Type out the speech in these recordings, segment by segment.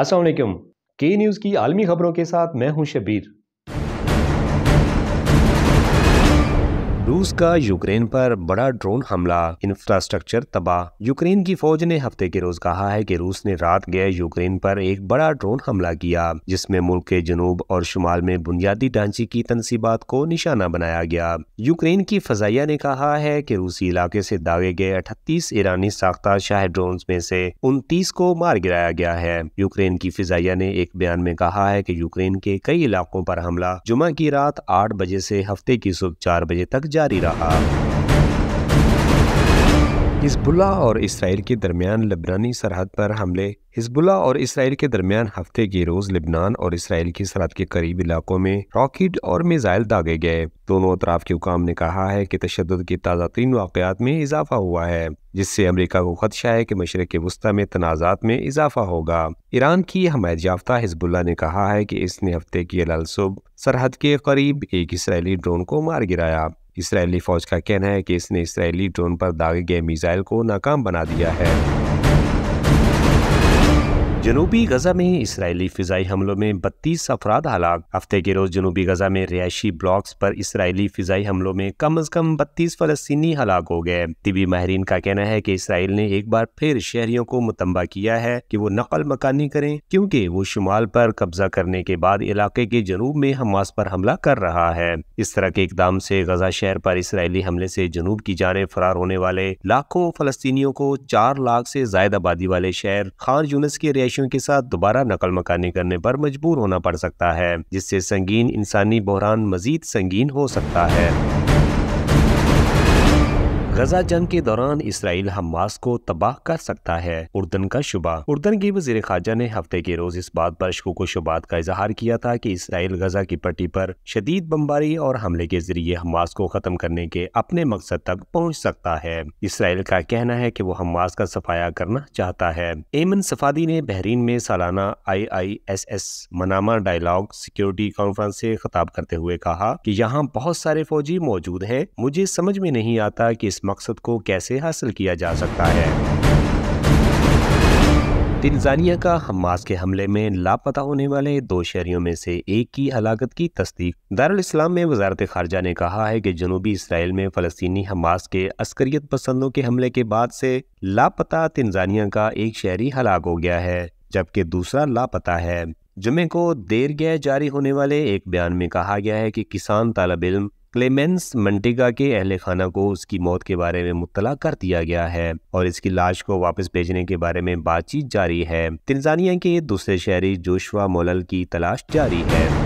असल की के न्यूज़ की आलमी खबरों के साथ मैं हूं शबीर रूस का यूक्रेन पर बड़ा ड्रोन हमला इंफ्रास्ट्रक्चर तबाह यूक्रेन की फौज ने हफ्ते के रोज कहा है कि रूस ने रात गए यूक्रेन पर एक बड़ा ड्रोन हमला किया जिसमें मुल्क के जनूब और शुमाल में बुनियादी ढांचे की तनसीबात को निशाना बनाया गया यूक्रेन की फजाइया ने कहा है कि रूसी इलाके से दागे गए अठतीस ईरानी साख्ता शाह ड्रोन में से उनतीस को मार गिराया गया है यूक्रेन की फजाइया ने एक बयान में कहा है की यूक्रेन के कई इलाकों पर हमला जुमा की रात आठ बजे से हफ्ते की सुबह चार बजे तक जारी रहा हिजबुल्ला और इसराइल के दरमियान लिबनानी सरहद पर हमले हिजबुल्ला और इसराइल के दरमियान हफ्ते के रोज लिबनान और इसराइल की सरहद के करीब इलाकों में रॉकेट और मिजाइल दागे गए दोनों अतराफ के हुकाम ने कहा है कि तशद के ताज़ा तीन वाकत में इजाफा हुआ है जिससे अमरीका को खदशा है कि मशरक वस्ती में तनाज़ात में इजाफा होगा ईरान की हमायत याफ्ता हिजबुल्ला ने कहा है कि इसने हफ्ते की अलसुब सरहद के करीब एक इसराइली ड्रोन को मार गिराया इसराइली फौज का कहना है कि इसने इसराइली ड्रोन पर दागे गए मिसाइल को नाकाम बना दिया है जनूबी गजा में इसराइली फिजाई हमलों में बत्तीस अफराद हलाक हफ्ते के रोज जनूबी गजा में रिहायशी ब्लॉक्स पर इसराइली फिजाई हमलों में कम अज कम बत्तीस फलस्तीनी हलाक हो गए तिबी माहरीन का कहना है कि इसराइल ने एक बार फिर शहरियों को मुतम्बा किया है कि वो नकल मकानी करें क्योंकि वो शुमाल पर कब्जा करने के बाद इलाके के जनूब में हमास पर हमला कर रहा है इस तरह के इकदाम से गजा शहर पर इसराइली हमले से जनूब की जाने फरार होने वाले लाखों फलस्तियों को चार लाख से जायद आबादी वाले शहर खान यूनस के रिहायशी दोषियों के साथ दोबारा नकल मकानी करने पर मजबूर होना पड़ सकता है जिससे संगीन इंसानी बहरान मजीद संगीन हो सकता है गजा जंग के दौरान इसराइल हमास को तबाह कर सकता है उर्दन का शुबा उर्दन की वजीर खारजा ने हफ्ते के रोज इस बात पर शकूक शुबात का इजहार किया था कि इसराइल गजा की पट्टी पर शदीद बमबारी और हमले के जरिए हमास को खत्म करने के अपने मकसद तक पहुँच सकता है इसराइल का कहना है की वो हमास का सफाया करना चाहता है एमन सफादी ने बहरीन में सालाना I I S S Manama dialogue security conference से खिताब करते हुए कहा की यहाँ बहुत सारे फौजी मौजूद है मुझे समझ में नहीं आता की इस मकसद को कैसे हासिल किया जा सकता है तंजानिया का हमास के हमले में लापता होने वाले दो शहरियों में से एक की हलाकत की तस्दीक दारुल इस्लाम में वजारत खारजा ने कहा है कि जनूबी इसराइल में फ़लस्तनी हमास के अस्करियत पसंदों के हमले के बाद से लापता तंजानिया का एक शहरी हलाक हो गया है जबकि दूसरा लापता है जुमे को देर गए जारी होने वाले एक बयान में कहा गया है कि किसान तालब इल्म क्लेमेंस मंटिका के अहल खाना को उसकी मौत के बारे में मुतला कर दिया गया है और इसकी लाश को वापस भेजने के बारे में बातचीत जारी है तंजानिया के दूसरे शहरी जोशवा मोलल की तलाश जारी है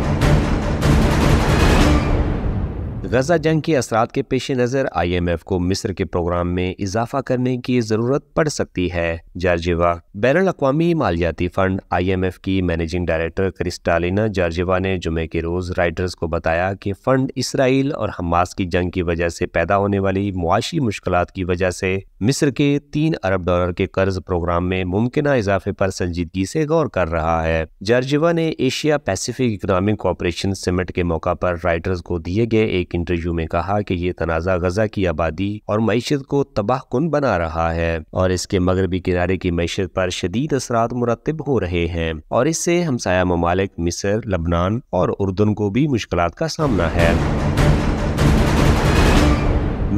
गजा जंग के असरात के पेश नज़र आईएमएफ को मिस्र के प्रोग्राम में इजाफा करने की ज़रूरत पड़ सकती है जार्जिवा बैन अवी मालियाती फंड आईएमएफ की मैनेजिंग डायरेक्टर क्रिस्टालिना जार्जिवा ने जुमे के रोज़ राइटर्स को बताया कि फ़ंड इसराइल और हमास की जंग की वजह से पैदा होने वाली मुआशी मुश्किल की वजह से मिस्र के तीन अरब डॉलर के कर्ज प्रोग्राम में मुमकिन इजाफे पर संजीदगी से गौर कर रहा है जार्जिवा ने Asia Pacific economic cooperation summit के मौका पर राइटर्स को दिए गए एक इंटरव्यू में कहा कि ये तनाज़ा गजा की आबादी और मीशत को तबाह कन बना रहा है और इसके मगरबी किनारे की मीशत पर शदीद असरा मुरतब हो रहे हैं और इससे हमसाया ममालिक मिसर लबनान और उर्दन को भी मुश्किल का सामना है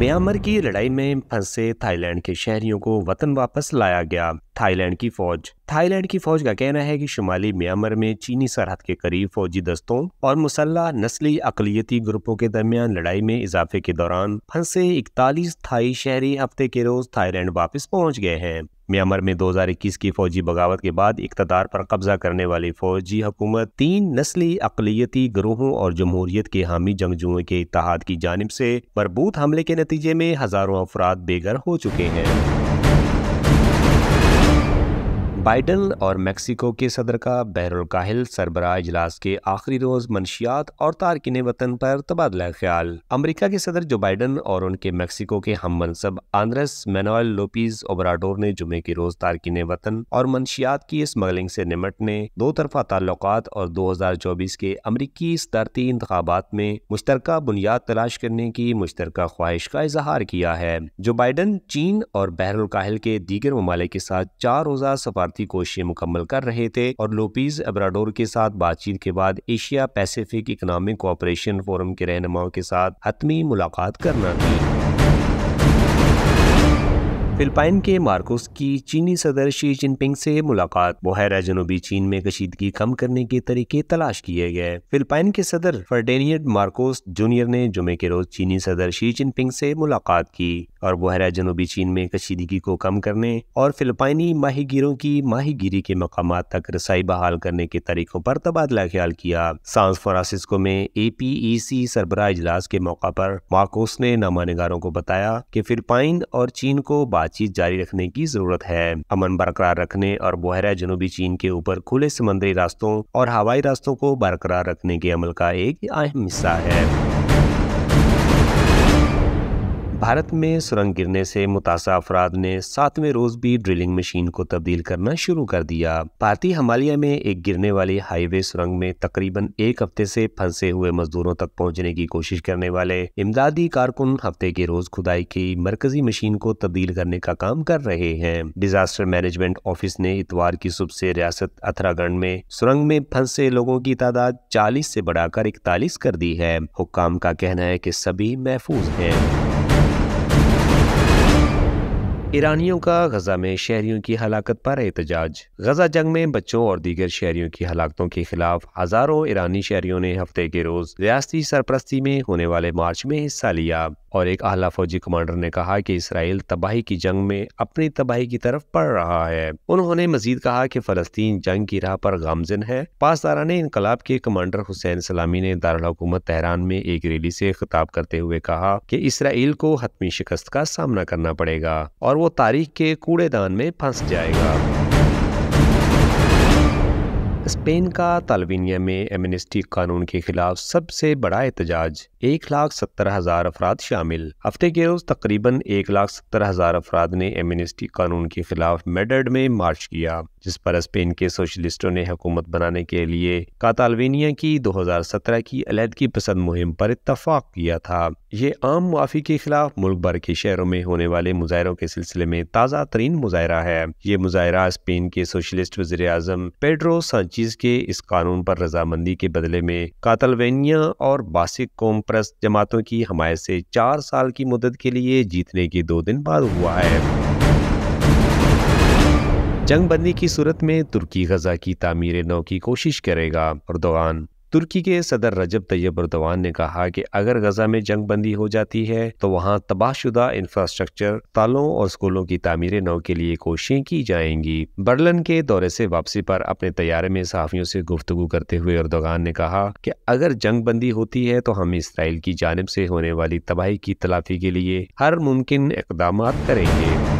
म्यांमार की लड़ाई में फंसे थाईलैंड के शहरियों को वतन वापस लाया गया थाईलैंड की फौज थाईलैंड की फौज का कहना है कि शुमाली म्यांमार में चीनी सरहद के करीब फौजी दस्तों और मुसल्ला नस्ली अकलीती ग्रुपों के दरमियान लड़ाई में इजाफे के दौरान फंसे इकतालीस थाई शहरी हफ्ते के रोज थाईलैंड वापस पहुंच गए हैं म्यांमार में 2021 की फौजी बगावत के बाद इकतदार पर कब्जा करने वाली फौजी हुकूमत तीन नस्ली अकलीती ग्रोहों और जमहूरियत के हामी जंगजुओं के इतिहाद की जानब से बरबूत हमले के नतीजे में हज़ारों अफराद बेघर हो चुके हैं बाइडन और मेक्सिको के सदर का काहिल सरबरा इजलास के आखिरी रोज मनशियात और तारकिन वतन पर तबादला ख्याल अमरीका के सदर जो बाइडन और उनके मैक्सिको के हम मनसब आंद्रस मैनुअल लोपीज ओबराडोर ने जुमे के रोज तारकिन वतन और मनशियात की स्मगलिंग से निमटने दो तरफा ताल्लुक और दो हजार चौबीस के अमरीकी सदारती इंतबात में मुश्तर बुनियाद तलाश करने की मुश्तर ख्वाहिश का इजहार किया है जो बाइडन चीन और काहिल के दीगर ममालिक के साथ चार रोजा सफार शुरुआती कोशिशें मुकम्मल कर रहे थे और लोपीज एब्राडोर के साथ बातचीत के बाद Asia Pacific economic cooperation forum के रहनुमाओं के साथ हतमी मुलाकात करना थी फिलिपाइन के मार्कोस की चीनी सदर शी जिनपिंग से मुलाकात बहरा जनूबी चीन में कशीदगी कम करने के तरीके तलाश किए गए फिलिपाइन के सदर फर्डेनियड मार्कोस जूनियर ने जुमे के रोज चीनी सदर शी जिनपिंग से मुलाकात की और बहरा जनूबी चीन में कशीदगी को कम करने और फिलिपाइनी माहिगीरों की माहिगीरी के मकाम तक रसाई बहाल करने के तरीकों पर तबादला ख्याल किया सांस फ्रांसिस्को में ए पी ई सी सरबराह इजलास के मौका पर मार्कोस ने नामा को बताया की फिलिपाइन और चीन को बातचीत जारी रखने की जरूरत है अमन बरकरार रखने और बोहरा जनूबी चीन के ऊपर खुले समुद्री रास्तों और हवाई रास्तों को बरकरार रखने के अमल का एक अहम हिस्सा है भारत में सुरंग गिरने से मुतासा अफराद ने सातवें रोज भी ड्रिलिंग मशीन को तब्दील करना शुरू कर दिया भारतीय हमालिया में एक गिरने वाली हाईवे सुरंग में तकरीबन एक हफ्ते से फंसे हुए मजदूरों तक पहुंचने की कोशिश करने वाले इमदादी कारकुन हफ्ते के रोज खुदाई की मरकजी मशीन को तब्दील करने का काम कर रहे हैं डिजास्टर मैनेजमेंट ऑफिस ने इतवार की सुबह से रियासत अथरागढ़ में सुरंग में फंसे लोगों की तादाद चालीस से बढ़ाकर इकतालीस कर दी है हुक्काम का कहना है की सभी महफूज है ईरानियों का गजा में शहरियों की हलाकत पर एहतजाज गजा जंग में बच्चों और दीगर शहरियों की हलाकतों के खिलाफ हजारों ईरानी शहरियों ने हफ्ते के रोज रियाती सरप्रस्ती में होने वाले मार्च में हिस्सा लिया और एक आला फौजी कमांडर ने कहा कि इसराइल तबाही की जंग में अपनी तबाही की तरफ पड़ रहा है उन्होंने मजीद कहा कि फलस्तीन जंग की राह पर गामजन है ने इनकलाब के कमांडर हुसैन सलामी ने दारकूमत तहरान में एक रैली से खिताब करते हुए कहा कि इसराइल को हतमी शिकस्त का सामना करना पड़ेगा और वो तारीख के कूड़ेदान में फंस जाएगा स्पेन का तालवीनिया में एमिनिस्टी कानून के खिलाफ सबसे बड़ा एहतजाज एक लाख सत्तर हज़ार अफराद शामिल हफ्ते के रोज़ तकरीबन एक लाख सत्तर हज़ार अफराद ने एमिनिस्टी कानून के खिलाफ मेडर्ड में मार्च किया जिस पर स्पेन के सोशलिस्टों ने हुकूमत बनाने के लिए कातालवेनिया की 2017 की अलहदगी पसंद मुहिम पर इतफाक किया था ये आम माफी के खिलाफ मुल्क भर के शहरों में होने वाले मुजाहरों के सिलसिले में ताज़ा तरीन मुजाहरा है ये मुजाहरा स्पेन के सोशलिस्ट वजीर अजम पेड्रो सांचीज के इस कानून पर रजामंदी के बदले में कातलवेनिया और बासिक कौम परस्त जमातों की हमायत से चार साल की मदद के लिए जीतने के दो दिन बाद हुआ है जंग बंदी की सूरत में तुर्की गजा की तामीर नौ की कोशिश करेगा और तुर्की के सदर रजब तैयब रदवान ने कहा कि अगर गजा में जंग बंदी हो जाती है तो वहाँ तबाहशुदा इंफ्रास्ट्रक्चर तालों और स्कूलों की तमीर नौ के लिए कोशिशें की जाएंगी बर्लिन के दौरे से वापसी पर अपने तैयारे में सहाफियों से गुफ्तु करते हुए अर्दोगान ने कहा कि अगर जंग बंदी होती है तो हम इसराइल की जानब से होने वाली तबाही की तलाफी के लिए हर मुमकिन इकदाम करेंगे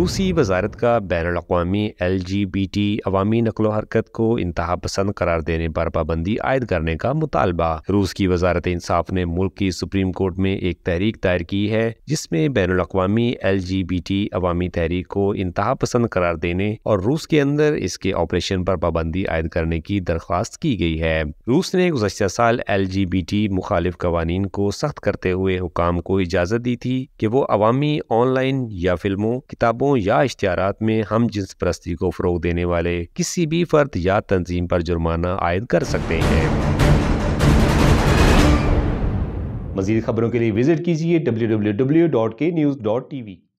रूसी वजारत का बैन अवी एल जी बी टी अवामी नकलो हरकत को इंतहा पसंद करार देने पर पाबंदी आयद करने का मुतालबा रूस की वजारत इंसाफ ने मुल्क की सुप्रीम कोर्ट में एक तहरीक दायर की है जिसमें बैन अवी एल जी बी टी अवामी तहरीक को इंतहा पसंद करार देने और रूस के अंदर इसके ऑपरेशन पर पाबंदी आयद करने की दरख्वास्त की गई है रूस ने गुजशत साल एल जी बी टी मुखालिफ कवानीन को सख्त करते हुए हुकाम को इजाजत दी थी कि वो अवामी ऑनलाइन या फिल्मों किताबों तस्वीरों या इश्तहारात में हम जिस परस्ती को फ़रोग देने वाले किसी भी फर्द या तंजीम पर जुर्माना आयद कर सकते हैं मजीद खबरों के लिए विजिट कीजिए W W W dot K news dot T we